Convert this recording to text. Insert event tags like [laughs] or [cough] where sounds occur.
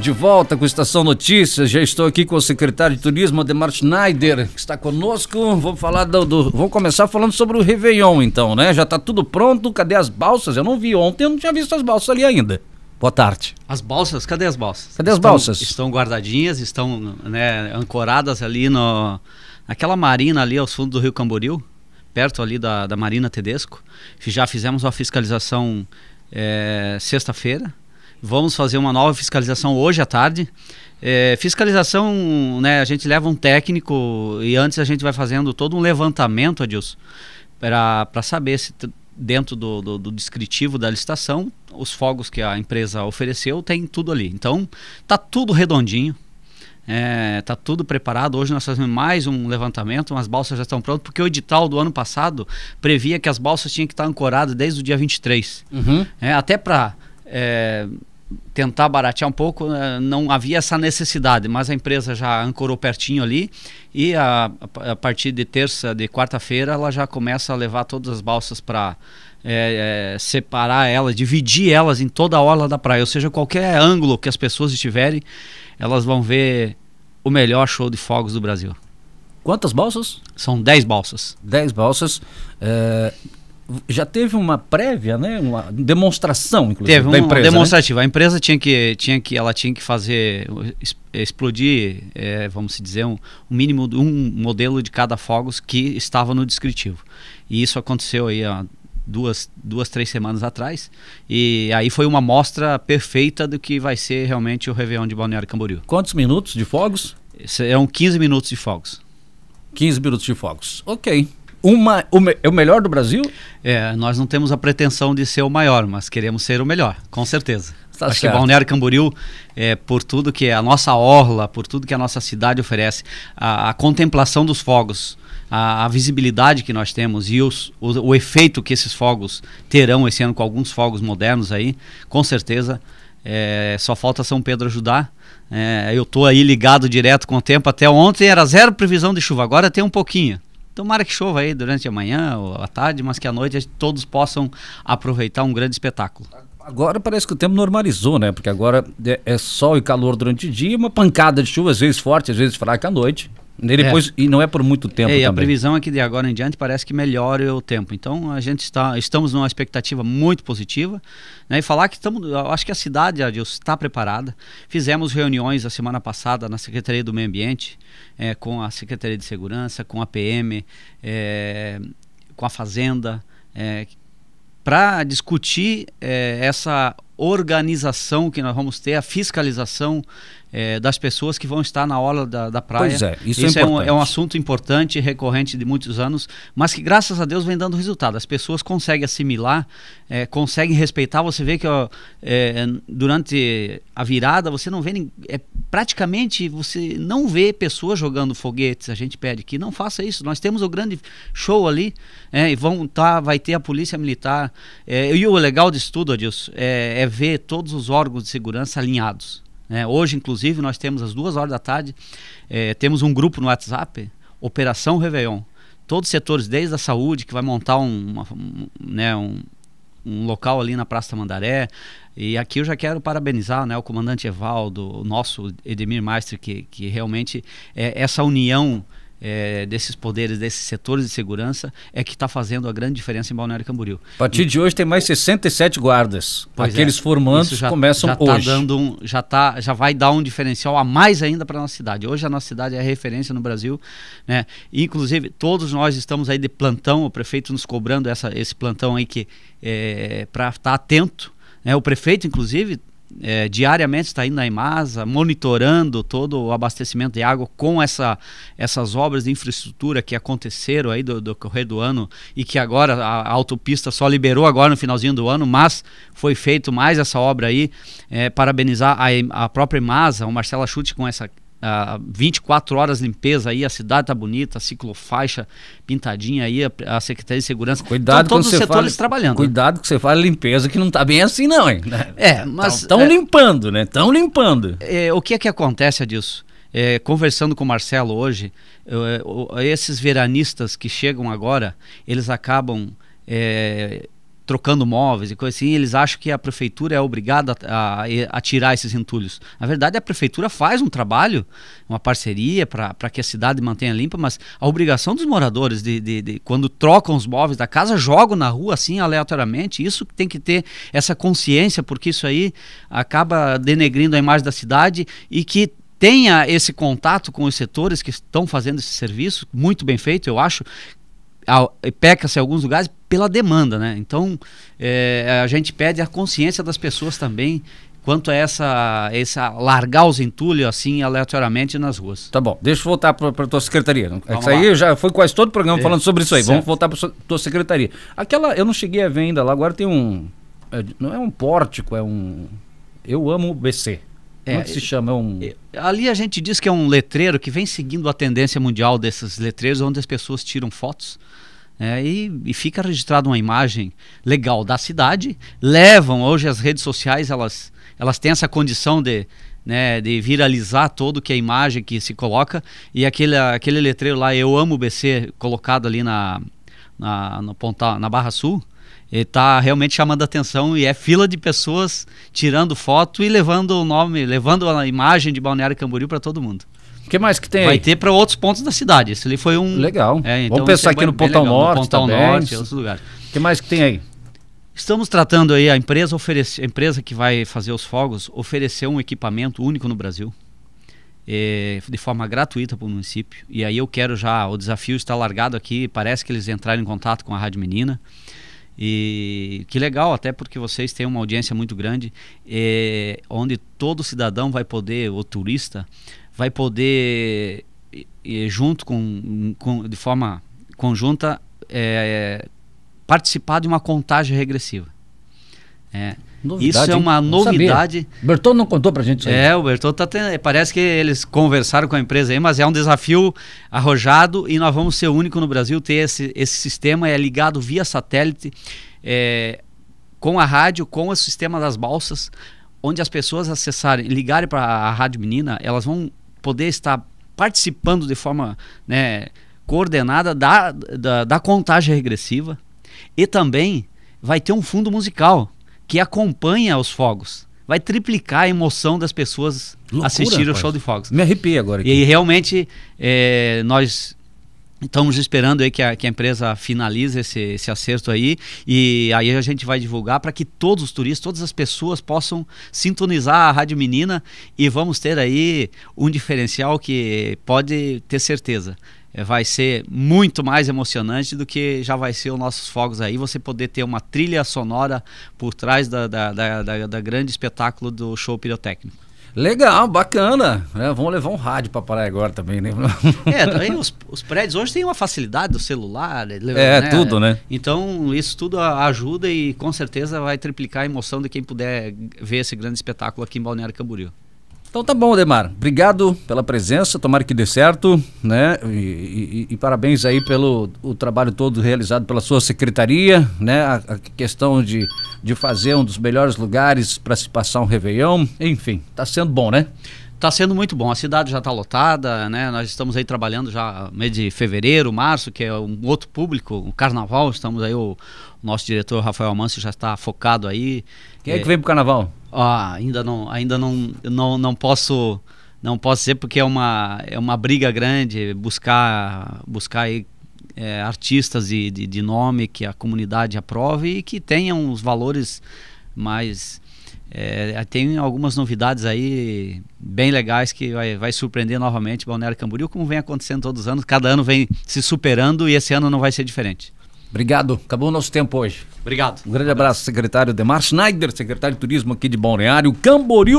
De volta com Estação Notícias, já estou aqui com o secretário de Turismo, Ademar Schneider, que está conosco. Vamos falar do, do vamos começar falando sobre o Réveillon, então, né? Já está tudo pronto, cadê as balsas? Eu não vi ontem, eu não tinha visto as balsas ali ainda. Boa tarde. As balsas, cadê as balsas? Cadê as estão, balsas? Estão guardadinhas, estão né, ancoradas ali no, naquela marina ali ao fundo do Rio Camboriú, perto ali da, da Marina Tedesco. Já fizemos uma fiscalização é, sexta-feira Vamos fazer uma nova fiscalização hoje à tarde. É, fiscalização, né, a gente leva um técnico e antes a gente vai fazendo todo um levantamento, Adilson, para saber se dentro do, do, do, descritivo da licitação os fogos que a empresa ofereceu tem tudo ali. Então, tá tudo redondinho. É, tá tudo preparado. Hoje nós fazemos mais um levantamento, as balsas já estão prontas, porque o edital do ano passado previa que as balsas tinham que estar ancoradas desde o dia 23. Uhum. É, até para é, tentar baratear um pouco, eh, não havia essa necessidade, mas a empresa já ancorou pertinho ali e a, a partir de terça, de quarta-feira, ela já começa a levar todas as balsas para é, eh, é, eh, separar elas, dividir elas em toda a orla da praia, ou seja, qualquer ângulo que as pessoas estiverem, elas vão ver o melhor show de fogos do Brasil. Quantas balsas? São 10 balsas. 10 balsas. É, já teve uma prévia, né? Uma demonstração, inclusive. Teve uma empresa, né? demonstrativa. Né? A empresa tinha que, tinha que, ela tinha que fazer explodir, é, vamos dizer, um, um mínimo de um modelo de cada fogos que estava no descritivo. E isso aconteceu aí há duas, duas três semanas atrás. E aí foi uma mostra perfeita do que vai ser realmente o Réveillon de Balneário Camboriú. Quantos minutos de fogos? Serão 15 é minutos de fogos. 15 minutos de fogos. Ok uma, o, me, é o melhor do Brasil? É, nós não temos a pretensão de ser o maior, mas queremos ser o melhor, com certeza. Tá Acho certo. que Balneário Camboriú, é, por tudo que a nossa orla, por tudo que a nossa cidade oferece, a, a contemplação dos fogos, a, a, visibilidade que nós temos e os, o, o efeito que esses fogos terão esse ano com alguns fogos modernos aí, com certeza é, só falta São Pedro ajudar. É, eu estou aí ligado direto com o tempo. Até ontem era zero previsão de chuva, agora tem um pouquinho. Tomara que chova aí durante a manhã ou a tarde, mas que à noite todos possam aproveitar um grande espetáculo. Agora parece que o tempo normalizou, né? Porque agora é, é sol e calor durante o dia, uma pancada de chuva, às vezes forte, às vezes fraca à noite. E depois é. e não é por muito tempo é, também. a previsão é que de agora em diante parece que melhore o tempo. Então a gente está estamos numa expectativa muito positiva, né? E falar que estamos, acho que a cidade Adilson, está preparada. Fizemos reuniões a semana passada na Secretaria do Meio Ambiente, é, com a Secretaria de Segurança, com a PM, é, com a Fazenda, é, para discutir é, essa organização que nós vamos ter, a fiscalização é, das pessoas que vão estar na orla da, da praia. Pois é, isso, isso é, é, um, é, um, assunto importante, recorrente de muitos anos, mas que graças a Deus vem dando resultado. As pessoas conseguem assimilar, é, conseguem respeitar. Você vê que ó, é, durante a virada você não vê é praticamente você não vê pessoas jogando foguetes. A gente pede que não faça isso. Nós temos o grande show ali, é, e vão tá, vai ter a polícia militar. É, e o legal disso tudo, Adilson, é, é ver todos os órgãos de segurança alinhados. Né? Hoje, inclusive, nós temos às duas horas da tarde, é, temos um grupo no WhatsApp, Operação Réveillon. Todos os setores, desde a saúde, que vai montar uma, né, um, um local ali na Praça Mandaré. E aqui eu já quero parabenizar né, o comandante Evaldo, o nosso Edemir Maestre, que, que realmente é, essa união é, desses poderes, desses setores de segurança, é que está fazendo a grande diferença em Balneário Camboriú. A partir e, de hoje tem mais 67 guardas. É. Aqueles é, formandos já, começam já tá hoje. dando um, já, tá, já vai dar um diferencial a mais ainda para a nossa cidade. Hoje a nossa cidade é referência no Brasil. Né? Inclusive, todos nós estamos aí de plantão, o prefeito nos cobrando essa, esse plantão aí que é, para estar tá atento. Né? O prefeito, inclusive, é, diariamente está indo na Imasa, monitorando todo o abastecimento de água com essa, essas obras de infraestrutura que aconteceram aí do, do correr do ano e que agora a, a, autopista só liberou agora no finalzinho do ano, mas foi feito mais essa obra aí. É, parabenizar a, a própria Imasa, o Marcelo Chute com essa Uh, ah, 24 horas limpeza aí, a cidade tá bonita, a ciclofaixa pintadinha aí, a, a Secretaria de Segurança. Cuidado então, todos os setores fala, trabalhando. Cuidado que você fala limpeza, que não tá bem assim, não, hein? É, mas. Estão [laughs] é, limpando, né? Estão limpando. É, o que é que acontece disso? É, conversando com o Marcelo hoje, é, esses veranistas que chegam agora, eles acabam. É, trocando móveis e coisa assim, eles acham que a prefeitura é obrigada a, a, a tirar esses entulhos. Na verdade, a prefeitura faz um trabalho, uma parceria para que a cidade mantenha limpa, mas a obrigação dos moradores de, de, de, quando trocam os móveis da casa, jogam na rua assim aleatoriamente, isso tem que ter essa consciência, porque isso aí acaba denegrindo a imagem da cidade e que tenha esse contato com os setores que estão fazendo esse serviço, muito bem feito, eu acho, peca-se alguns lugares, pela demanda, né? Então é, a gente pede a consciência das pessoas também quanto a essa, essa largar os entulhos assim aleatoriamente nas ruas. Tá bom, deixa eu voltar para a tua secretaria. Vamos é isso lá. aí já foi quase todo o programa é, falando sobre isso aí. Certo. Vamos voltar para a tua secretaria. Aquela, eu não cheguei a ver ainda lá, agora tem um. É, não é um pórtico, é um. Eu amo o BC. Como é que é, se chama? É um... Ali a gente diz que é um letreiro que vem seguindo a tendência mundial desses letreiros, onde as pessoas tiram fotos é, e, e, fica registrada uma imagem legal da cidade. Levam hoje as redes sociais, elas, elas têm essa condição de, né, de viralizar todo que é a imagem que se coloca e aquele, aquele letreiro lá, eu amo o BC, colocado ali na, na, no Ponta, na Barra Sul, está realmente chamando a atenção e é fila de pessoas tirando foto e levando o nome, levando a imagem de Balneário Camboriú para todo mundo que mais que tem Vai aí? ter para outros pontos da cidade. Esse ali foi um. Legal. É, então Vamos pensar é aqui no Pontal Norte. No Pontal também, Norte, outros lugares. O que mais que tem aí? Estamos tratando aí a empresa oferece, a empresa que vai fazer os fogos oferecer um equipamento único no Brasil é, de forma gratuita para o município. E aí eu quero já o desafio está largado aqui. Parece que eles entraram em contato com a rádio Menina. E que legal, até porque vocês têm uma audiência muito grande, é, onde todo cidadão vai poder, o turista, vai poder, eh, eh, junto com, com, de forma conjunta, é, participar de uma contagem regressiva. É. Novidade, isso é uma novidade. O Bertão não contou pra gente isso. É, o Bertão tá tendo, parece que eles conversaram com a empresa aí, mas é um desafio arrojado e nós vamos ser o único no Brasil ter esse, esse sistema é ligado via satélite é, com a rádio, com o sistema das balsas, onde as pessoas acessarem, ligarem para a rádio menina, elas vão poder estar participando de forma né, coordenada da, da, da contagem regressiva e também vai ter um fundo musical que acompanha os fogos vai triplicar a emoção das pessoas Loucura, assistir o show de fogos. Me arrepiei agora. Aqui. E realmente é, nós Estamos esperando aí que a, que a empresa finalize esse, esse acerto aí e aí a gente vai divulgar para que todos os turistas, todas as pessoas possam sintonizar a Rádio Menina e vamos ter aí um diferencial que pode ter certeza. É, vai ser muito mais emocionante do que já vai ser os nossos fogos aí. Você poder ter uma trilha sonora por trás da, da, da, da, da grande espetáculo do show pirotécnico. Legal, bacana. É, vamos levar um rádio para parar agora também, né? [laughs] É, também os, os, prédios hoje têm uma facilidade do celular. Né? É, né? tudo, né? Então, isso tudo ajuda e com certeza vai triplicar a emoção de quem puder ver esse grande espetáculo aqui em Balneário Camboriú. Então tá bom, Demar. Obrigado pela presença, tomara que dê certo, né? E, e, e parabéns aí pelo o trabalho todo realizado pela sua secretaria, né? A, a questão de, de fazer um dos melhores lugares para se passar um Réveillon, enfim, tá sendo bom, né? Está sendo muito bom. A cidade já está lotada, né? Nós estamos aí trabalhando já mês de fevereiro, março, que é um outro público, o um carnaval. Estamos aí, o, o nosso diretor Rafael Manso já está focado aí. Quem é, que vem para o carnaval? Ah, ainda não, ainda não, não, não posso não posso ser porque é uma, é uma briga grande buscar buscar aí, é, artistas de, de, de, nome que a comunidade aprove e que tenham os valores mas é, tem algumas novidades aí bem legais que vai, vai surpreender novamente Balneário Camboriú, como vem acontecendo todos os anos. Cada ano vem se superando e esse ano não vai ser diferente. Obrigado. Acabou o nosso tempo hoje. Obrigado. Um grande abraço, secretário Demar Schneider, secretário de Turismo aqui de Balneário Camboriú.